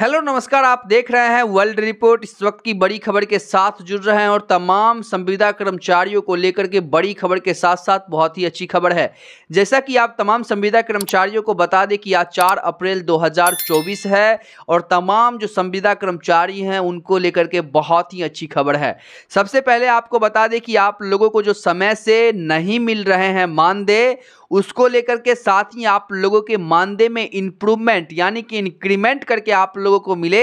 hello नमस्कार आप देख रहे हैं वर्ल्ड रिपोर्ट इस वक्त की बड़ी खबर के साथ जुड़ रहे हैं और तमाम संविदा कर्मचारियों को लेकर के बड़ी खबर के साथ साथ बहुत ही अच्छी खबर है जैसा कि आप तमाम संविदा कर्मचारियों को बता दें कि आज 4 अप्रैल 2024 है और तमाम जो संविदा कर्मचारी हैं उनको लेकर के बहुत ही अच्छी खबर है सबसे पहले आपको बता दें कि आप लोगों को जो समय से नहीं मिल रहे हैं मानदेय उसको लेकर के साथ ही आप लोगों के मानदेय में इंप्रूवमेंट यानी कि इंक्रीमेंट करके आप लोगों को मिले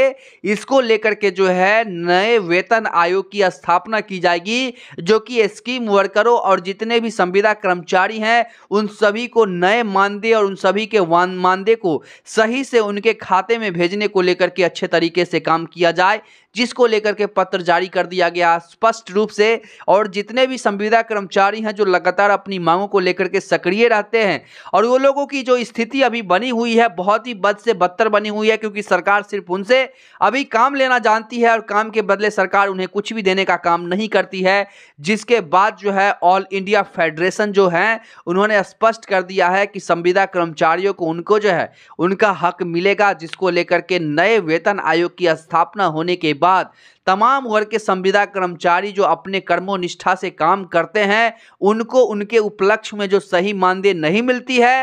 इसको लेकर के जो है नए वेतन आयोग की स्थापना की जाएगी जो कि स्कीम वर्करों और जितने भी संविदा कर्मचारी हैं उन सभी को नए मानदेय और उन सभी के मानदेय को सही से उनके खाते में भेजने को लेकर के अच्छे तरीके से काम किया जाए जिसको लेकर के पत्र जारी कर दिया गया स्पष्ट रूप से और जितने भी संविदा कर्मचारी हैं जो लगातार अपनी मांगों को लेकर के सक्रिय रहते हैं और वो लोगों की जो स्थिति अभी बनी हुई है बहुत ही बद से बदतर बनी हुई है क्योंकि सरकार सिर्फ उनसे अभी काम लेना जानती है और काम के बदले सरकार उन्हें कुछ भी देने का काम नहीं करती है जिसके बाद जो है ऑल इंडिया फेडरेशन जो है उन्होंने स्पष्ट कर दिया है कि संविदा कर्मचारियों को उनको जो है उनका हक मिलेगा जिसको लेकर के नए वेतन आयोग की स्थापना होने के बाद तमाम वर्ग के संविदा कर्मचारी जो अपने कर्मों निष्ठा से काम करते हैं उनको उनके उपलक्ष्य में जो सही मानदेय नहीं मिलती है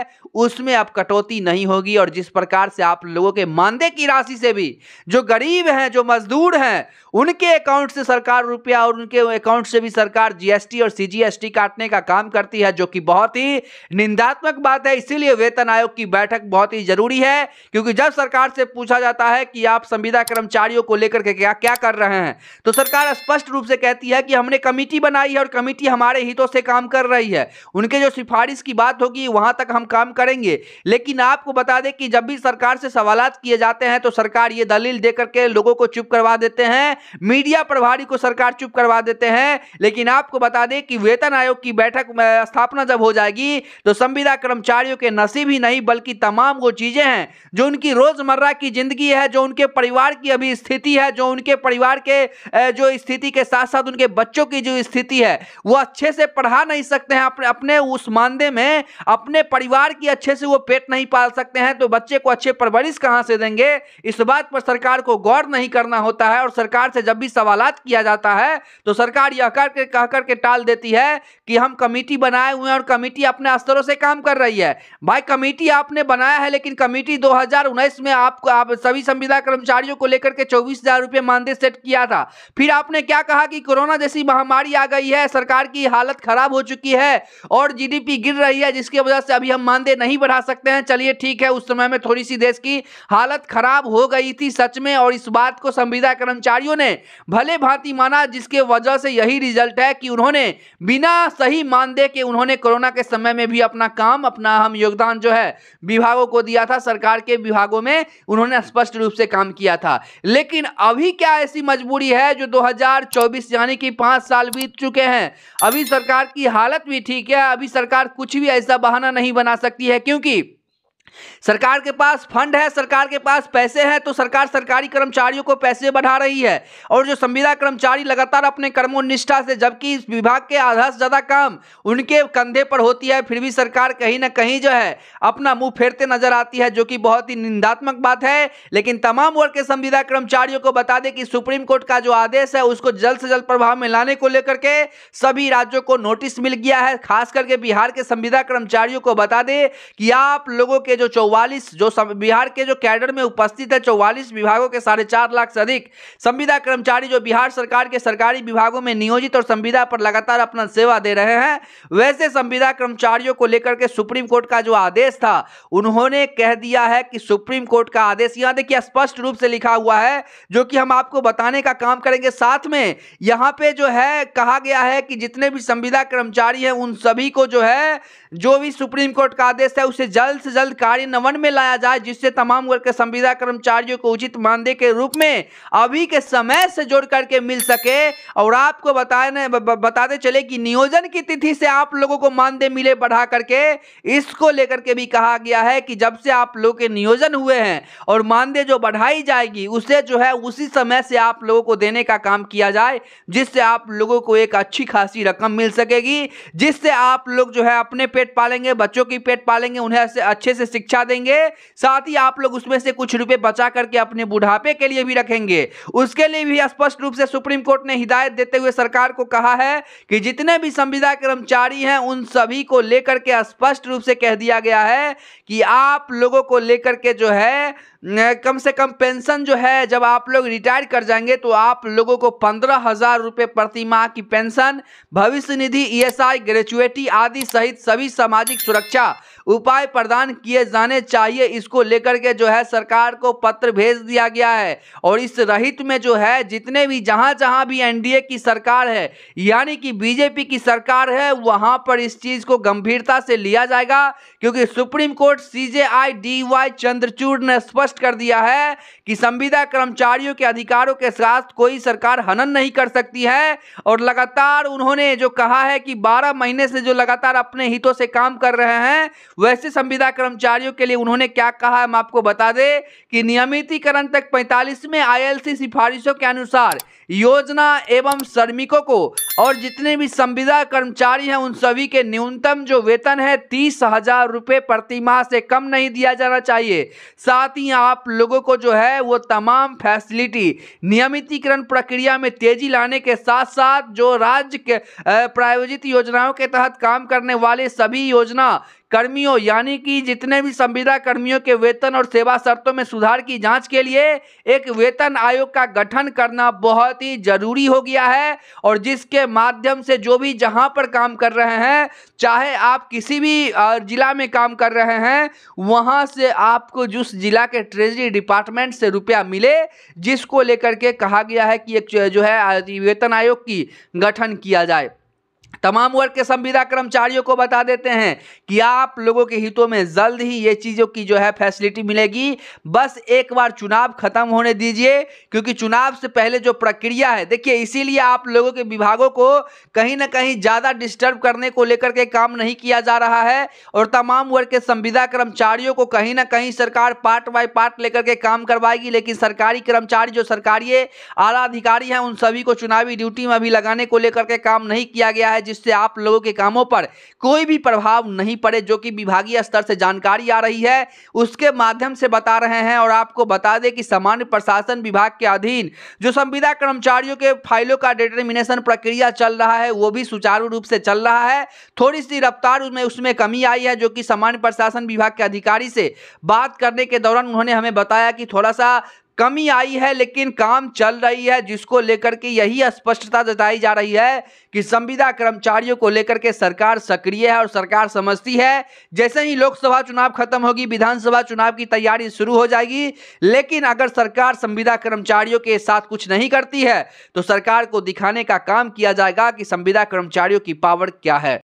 उसमें अब कटौती नहीं होगी और जिस प्रकार से आप लोगों के मानदेय की राशि से भी जो गरीब हैं जो मजदूर हैं उनके अकाउंट से सरकार रुपया और उनके अकाउंट से भी सरकार जीएसटी और सीजीएसटी काटने का काम करती है जो कि बहुत ही निंदात्मक बात है इसीलिए वेतन आयोग की बैठक बहुत ही जरूरी है क्योंकि जब सरकार से पूछा जाता है कि आप संविदा कर्मचारियों को लेकर के क्या क्या कर रहे हैं रहे हैं तो सरकार स्पष्ट रूप से कहती है कि हमने कमेटी बनाई है और कमेटी हमारे हितों से काम कर रही है उनके जो सिफारिश की बात होगी वहां तक हम काम करेंगे लेकिन आपको बता दें कि जब भी सरकार से सवाल किए जाते हैं तो सरकार ये दलील दे करके लोगों को चुप करवा देते हैं मीडिया प्रभारी को सरकार चुप करवा देते हैं लेकिन आपको बता दें कि वेतन आयोग की बैठक स्थापना जब हो जाएगी तो संविदा कर्मचारियों के नसीब ही नहीं बल्कि तमाम वो चीजें हैं जो उनकी रोजमर्रा की जिंदगी है जो उनके परिवार की अभी स्थिति है जो उनके परिवार के जो स्थिति के साथ साथ उनके बच्चों की जो स्थिति है वो अच्छे से पढ़ा नहीं सकते हैं अपने अपने उस मानदे में अपने परिवार की अच्छे से वो पेट नहीं पाल सकते हैं तो बच्चे को अच्छे परवरिश कहाँ से देंगे इस बात पर सरकार को गौर नहीं करना होता है और सरकार से जब भी सवाल किया जाता है तो सरकार यह कर के कह करके टाल देती है कि हम कमेटी बनाए हुए हैं और कमेटी अपने स्तरों से काम कर रही है भाई कमेटी आपने बनाया है लेकिन कमेटी दो में आपको आप सभी संविदा कर्मचारियों को लेकर के चौबीस हजार रुपये मानदेय सेट किया किया था फिर आपने क्या कहा कि कोरोना जैसी महामारी आ गई है सरकार की हालत खराब हो चुकी है और जीडीपी गिर रही है जिसकी वजह से अभी हम मानदेय नहीं बढ़ा सकते हैं चलिए ठीक है उस समय में थोड़ी सी देश की हालत खराब हो गई थी सच में और इस बात को संविदा कर्मचारियों ने भले भांति माना जिसके वजह से यही रिजल्ट है कि उन्होंने बिना सही मानदेय के उन्होंने कोरोना के समय में भी अपना काम अपना हम योगदान जो है विभागों को दिया था सरकार के विभागों में उन्होंने स्पष्ट रूप से काम किया था लेकिन अभी क्या ऐसी मजबूरी मजबूरी है जो 2024 यानी कि पांच साल बीत चुके हैं अभी सरकार की हालत भी ठीक है अभी सरकार कुछ भी ऐसा बहाना नहीं बना सकती है क्योंकि सरकार के पास फंड है सरकार के पास पैसे हैं तो सरकार सरकारी कर्मचारियों को पैसे बढ़ा रही है और जो संविदा कर्मचारी लगातार अपने कर्मों निष्ठा से जबकि इस विभाग के आधा से ज़्यादा काम उनके कंधे पर होती है फिर भी सरकार कहीं ना कहीं जो है अपना मुंह फेरते नजर आती है जो कि बहुत ही निंदात्मक बात है लेकिन तमाम वर्ग के संविदा कर्मचारियों को बता दें कि सुप्रीम कोर्ट का जो आदेश है उसको जल्द से जल्द प्रभाव में लाने को लेकर के सभी राज्यों को नोटिस मिल गया है खास करके बिहार के संविदा कर्मचारियों को बता दें कि आप लोगों के जो चौवालीस जो बिहार के जो कैडर में उपस्थित है चौवालीस विभागों के साढ़े चार लाख से अधिक संविदा कर्मचारी जो बिहार सरकार के सरकारी विभागों में नियोजित और संविदा पर लगातार अपना सेवा दे रहे हैं वैसे संविदा कर्मचारियों को लेकर के सुप्रीम कोर्ट का जो आदेश था उन्होंने कह दिया है कि सुप्रीम कोर्ट का आदेश यहाँ देखिए स्पष्ट रूप से लिखा हुआ है जो कि हम आपको बताने का काम करेंगे साथ में यहाँ पे जो है कहा गया है कि जितने भी संविदा कर्मचारी हैं उन सभी को जो है जो भी सुप्रीम कोर्ट का आदेश है उसे जल्द से जल्द कार्यान्वयन में लाया जाए जिससे तमाम वर्ग के संविदा कर्मचारियों को उचित मानदेय के रूप में अभी के समय से जोड़ करके मिल सके और आपको बताने बताते चले कि नियोजन की तिथि से आप लोगों को मानदेय मिले बढ़ा करके इसको लेकर के भी कहा गया है कि जब से आप लोग के नियोजन हुए हैं और मानदेय जो बढ़ाई जाएगी उसे जो है उसी समय से आप लोगों को देने का काम किया जाए जिससे आप लोगों को एक अच्छी खासी रकम मिल सकेगी जिससे आप लोग जो है अपने पेट पालेंगे बच्चों की पेट पालेंगे उन्हें अच्छे से शिक्षा देंगे साथ ही आप लोग उसमें से कुछ रुपए बचा करके अपने बुढ़ापे के लिए भी रखेंगे उसके लिए भी स्पष्ट रूप से सुप्रीम कोर्ट ने हिदायत देते हुए सरकार को कहा है कि जितने भी संविदा कर्मचारी हैं उन सभी को लेकर के स्पष्ट रूप से कह दिया गया है कि आप लोगों को लेकर के जो है कम से कम पेंशन जो है जब आप लोग रिटायर कर जाएंगे तो आप लोगों को पंद्रह हजार रुपये प्रति माह की पेंशन भविष्य निधि ईएसआई ग्रेचुएटी आदि सहित सभी सामाजिक सुरक्षा उपाय प्रदान किए जाने चाहिए इसको लेकर के जो है सरकार को पत्र भेज दिया गया है और इस रहित में जो है जितने भी जहाँ जहाँ भी एनडीए की सरकार है यानी कि बीजेपी की सरकार है वहाँ पर इस चीज़ को गंभीरता से लिया जाएगा क्योंकि Supreme Court C J I D Y Chandrachud ने स्पष्ट कर दिया है कि संविदा कर्मचारियों के अधिकारों के साथ कोई सरकार हनन नहीं कर सकती है और लगातार उन्होंने जो कहा है कि 12 महीने से जो लगातार अपने हितों से काम कर रहे हैं वैसे संविदा कर्मचारियों के लिए उन्होंने क्या कहा हम आपको बता दें कि नियमितीकरण तक पैंतालीसवें आईएलसी सिफारिशों के अनुसार योजना एवं श्रमिकों को और जितने भी संविदा कर्मचारी हैं उन सभी के न्यूनतम जो वेतन है तीस हजार रुपये प्रति माह से कम नहीं दिया जाना चाहिए साथ ही आप लोगों को जो है वो तमाम फैसिलिटी नियमितीकरण प्रक्रिया में तेजी लाने के साथ साथ जो राज्य के प्रायोजित योजनाओं के तहत काम करने वाले सभी योजना कर्मियों यानी कि जितने भी संविदा कर्मियों के वेतन और सेवा शर्तों में सुधार की जांच के लिए एक वेतन आयोग का गठन करना बहुत ही जरूरी हो गया है और जिसके माध्यम से जो भी जहां पर काम कर रहे हैं चाहे आप किसी भी जिला में काम कर रहे हैं वहां से आपको जिस जिला के ट्रेजरी डिपार्टमेंट से रुपया मिले जिसको लेकर के कहा गया है कि एक जो है वेतन आयोग की गठन किया जाए तमाम वर्ग के संविदा कर्मचारियों को बता देते हैं कि आप लोगों के हितों में जल्द ही ये चीज़ों की जो है फैसिलिटी मिलेगी बस एक बार चुनाव खत्म होने दीजिए क्योंकि चुनाव से पहले जो प्रक्रिया है देखिए इसीलिए आप लोगों के विभागों को कहीं ना कहीं ज़्यादा डिस्टर्ब करने को लेकर के काम नहीं किया जा रहा है और तमाम वर्ग के संविदा कर्मचारियों को कहीं ना कहीं सरकार पार्ट बाय पार्ट लेकर के काम करवाएगी लेकिन सरकारी कर्मचारी जो सरकारी आला अधिकारी हैं उन सभी को चुनावी ड्यूटी में अभी लगाने को लेकर के काम नहीं किया गया है है जिससे आप लोगों के कामों पर कोई भी प्रभाव नहीं पड़े जो कि विभागीय स्तर से जानकारी आ रही है उसके माध्यम से बता रहे हैं और आपको बता दें कि सामान्य प्रशासन विभाग के अधीन जो संविदा कर्मचारियों के फाइलों का डिटर्मिनेशन प्रक्रिया चल रहा है वो भी सुचारू रूप से चल रहा है थोड़ी सी रफ्तार में उसमें कमी आई है जो कि सामान्य प्रशासन विभाग के अधिकारी से बात करने के दौरान उन्होंने हमें बताया कि थोड़ा सा कमी आई है लेकिन काम चल रही है जिसको लेकर के यही स्पष्टता जताई जा रही है कि संविदा कर्मचारियों को लेकर के सरकार सक्रिय है और सरकार समझती है जैसे ही लोकसभा चुनाव खत्म होगी विधानसभा चुनाव की तैयारी शुरू हो जाएगी लेकिन अगर सरकार संविदा कर्मचारियों के साथ कुछ नहीं करती है तो सरकार को दिखाने का काम किया जाएगा कि संविदा कर्मचारियों की पावर क्या है